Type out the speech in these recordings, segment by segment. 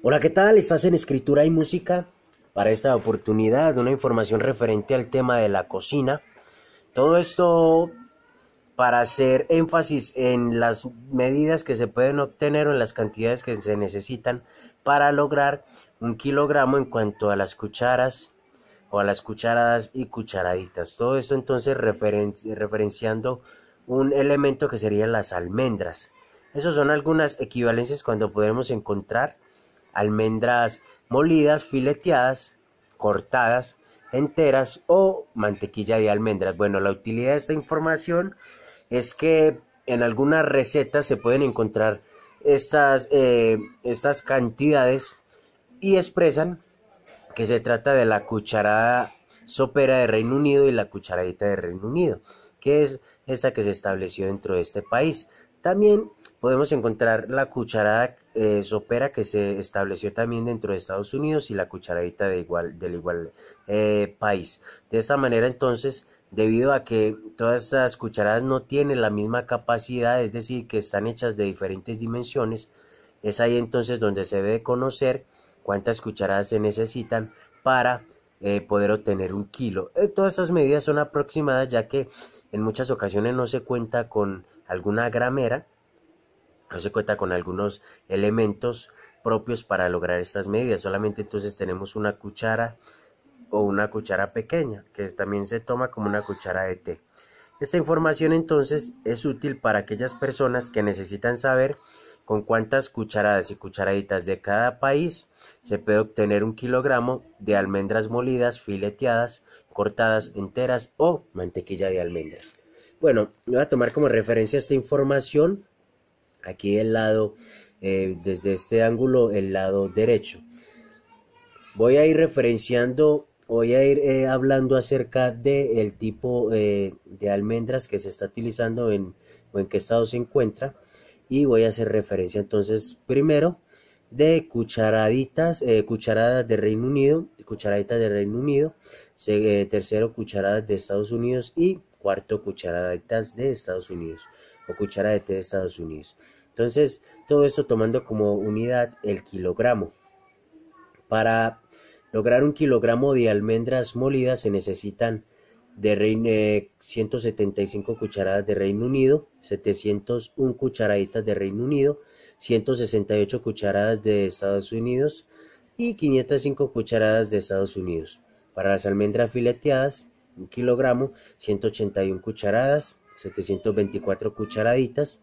Hola, ¿qué tal? Estás en Escritura y Música. Para esta oportunidad, una información referente al tema de la cocina. Todo esto para hacer énfasis en las medidas que se pueden obtener o en las cantidades que se necesitan para lograr un kilogramo en cuanto a las cucharas o a las cucharadas y cucharaditas. Todo esto entonces referenciando un elemento que serían las almendras. Esas son algunas equivalencias cuando podemos encontrar almendras molidas fileteadas, cortadas enteras o mantequilla de almendras. Bueno, la utilidad de esta información es que en algunas recetas se pueden encontrar estas, eh, estas cantidades y expresan que se trata de la cucharada sopera de Reino Unido y la cucharadita de Reino Unido, que es esta que se estableció dentro de este país. También podemos encontrar la cucharada eh, sopera que se estableció también dentro de Estados Unidos y la cucharadita del igual eh, país. De esta manera entonces, debido a que todas estas cucharadas no tienen la misma capacidad, es decir, que están hechas de diferentes dimensiones, es ahí entonces donde se debe conocer cuántas cucharadas se necesitan para eh, poder obtener un kilo. todas esas medidas son aproximadas ya que en muchas ocasiones no se cuenta con alguna gramera, no se cuenta con algunos elementos propios para lograr estas medidas. Solamente entonces tenemos una cuchara o una cuchara pequeña, que también se toma como una cuchara de té. Esta información entonces es útil para aquellas personas que necesitan saber con cuántas cucharadas y cucharaditas de cada país se puede obtener un kilogramo de almendras molidas, fileteadas, cortadas enteras o mantequilla de almendras. Bueno, voy a tomar como referencia esta información aquí el lado, eh, desde este ángulo, el lado derecho. Voy a ir referenciando, voy a ir eh, hablando acerca del tipo eh, de almendras que se está utilizando en, o en qué estado se encuentra. Y voy a hacer referencia entonces primero de cucharaditas, cucharadas de Reino Unido, cucharaditas de Reino Unido, tercero cucharadas de Estados Unidos y cuarto cucharaditas de Estados Unidos o cucharadas de Estados Unidos. Entonces, todo esto tomando como unidad el kilogramo. Para lograr un kilogramo de almendras molidas se necesitan de Reino, eh, 175 cucharadas de Reino Unido, 701 cucharaditas de Reino Unido, 168 cucharadas de Estados Unidos y 505 cucharadas de Estados Unidos. Para las almendras fileteadas, un kilogramo, 181 cucharadas, 724 cucharaditas,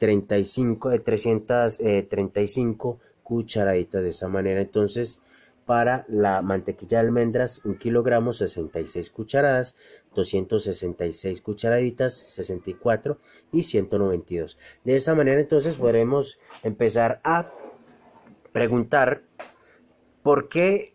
35, de 335 eh, cucharaditas de esa manera. Entonces, para la mantequilla de almendras, 1 kilogramo, 66 cucharadas, 266 cucharaditas, 64 y 192. De esa manera, entonces, podremos empezar a preguntar por qué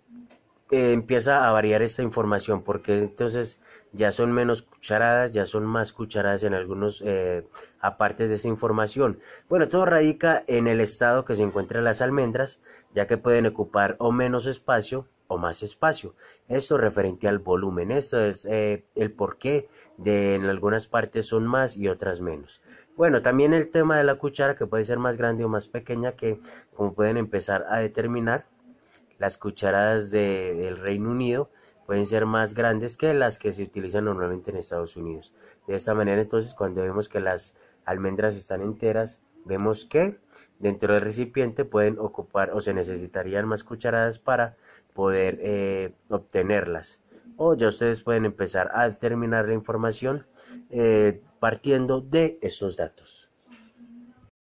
eh, empieza a variar esta información porque entonces ya son menos cucharadas, ya son más cucharadas en algunos eh, apartes de esa información. Bueno, todo radica en el estado que se encuentran las almendras, ya que pueden ocupar o menos espacio o más espacio. Esto referente al volumen, esto es eh, el porqué de en algunas partes son más y otras menos. Bueno, también el tema de la cuchara que puede ser más grande o más pequeña que como pueden empezar a determinar las cucharadas del Reino Unido pueden ser más grandes que las que se utilizan normalmente en Estados Unidos. De esta manera entonces cuando vemos que las almendras están enteras, vemos que dentro del recipiente pueden ocupar o se necesitarían más cucharadas para poder eh, obtenerlas. O ya ustedes pueden empezar a determinar la información eh, partiendo de estos datos.